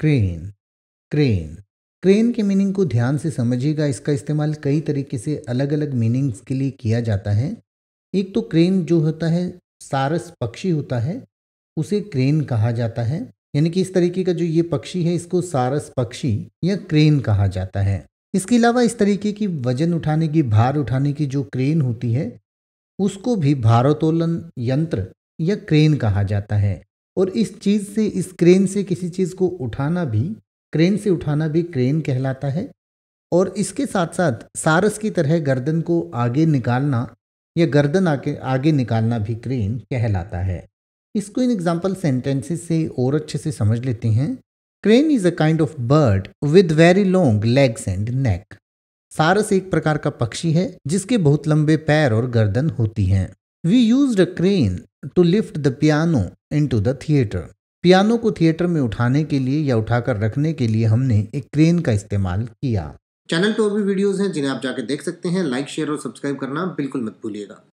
crane crane crane के meaning को ध्यान से समझिएगा इसका इस्तेमाल कई तरीके से अलग अलग मीनिंग्स के लिए किया जाता है एक तो क्रेन जो होता है सारस पक्षी होता है उसे क्रेन कहा जाता है यानी कि इस तरीके का जो ये पक्षी है इसको सारस पक्षी या क्रेन कहा जाता है इसके अलावा इस तरीके की वजन उठाने की भार उठाने की जो क्रेन होती है उसको भी भारोत्तोलन यंत्र या क्रेन कहा जाता है और इस चीज़ से इस क्रेन से किसी चीज़ को उठाना भी क्रेन से उठाना भी क्रेन कहलाता है और इसके साथ साथ सारस की तरह गर्दन को आगे निकालना या गर्दन आके आगे निकालना भी क्रेन कहलाता है इसको इन एग्जाम्पल सेंटेंसेस से और अच्छे से समझ लेते हैं crane is a kind of bird with very long legs and neck सारस एक प्रकार का पक्षी है जिसके बहुत लंबे पैर और गर्दन होती हैं we use a crane to lift the piano to the theatre piano को थिएटर में उठाने के लिए या उठाकर रखने के लिए हमने एक क्रेन का इस्तेमाल किया चैनल पर भी वीडियोस हैं जिन्हें आप जाके देख सकते हैं लाइक शेयर और सब्सक्राइब करना बिल्कुल मत भूलिएगा